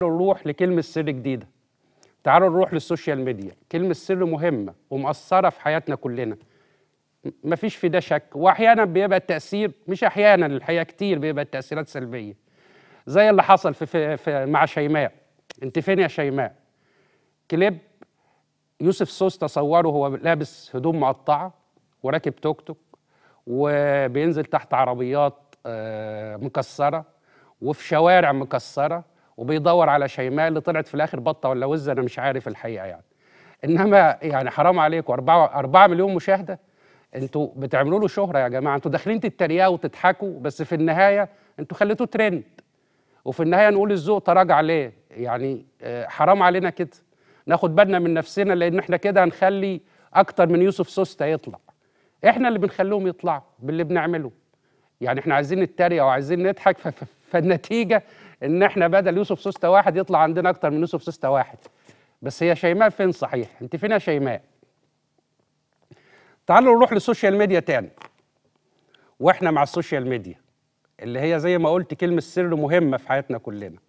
تعالوا نروح لكلمة سر جديدة تعالوا نروح للسوشيال ميديا كلمة سر مهمة ومؤثرة في حياتنا كلنا مفيش في ده شك وأحيانا بيبقى التأثير مش أحيانا الحقيقة كتير بيبقى التأثيرات سلبية زي اللي حصل في, في, في مع شيماء أنت فين يا شيماء كليب يوسف سوس تصوره هو لابس هدوم مقطعة وراكب توك توك وبينزل تحت عربيات آه، مكسرة وفي شوارع مكسرة وبيدور على شيماء اللي طلعت في الاخر بطه ولا وزه انا مش عارف الحقيقه يعني انما يعني حرام عليكم 4 4 مليون مشاهده انتوا بتعملوا له شهره يا جماعه انتوا داخلين تتريقوا وتضحكوا بس في النهايه انتوا خليتوه ترند وفي النهايه نقول الذوق تراجع ليه يعني آه، حرام علينا كده ناخد بالنا من نفسنا لان احنا كده هنخلي اكتر من يوسف سوسته يطلع احنا اللي بنخليهم يطلعوا باللي بنعمله يعني احنا عايزين نتريق وعايزين نضحك فالنتيجه ان احنا بدل يوسف سوسته واحد يطلع عندنا اكتر من يوسف سوسته واحد بس هي شيماء فين صحيح انت فين يا شيماء تعالوا نروح للسوشيال ميديا تاني واحنا مع السوشيال ميديا اللي هي زي ما قلت كلمه سر مهمه في حياتنا كلنا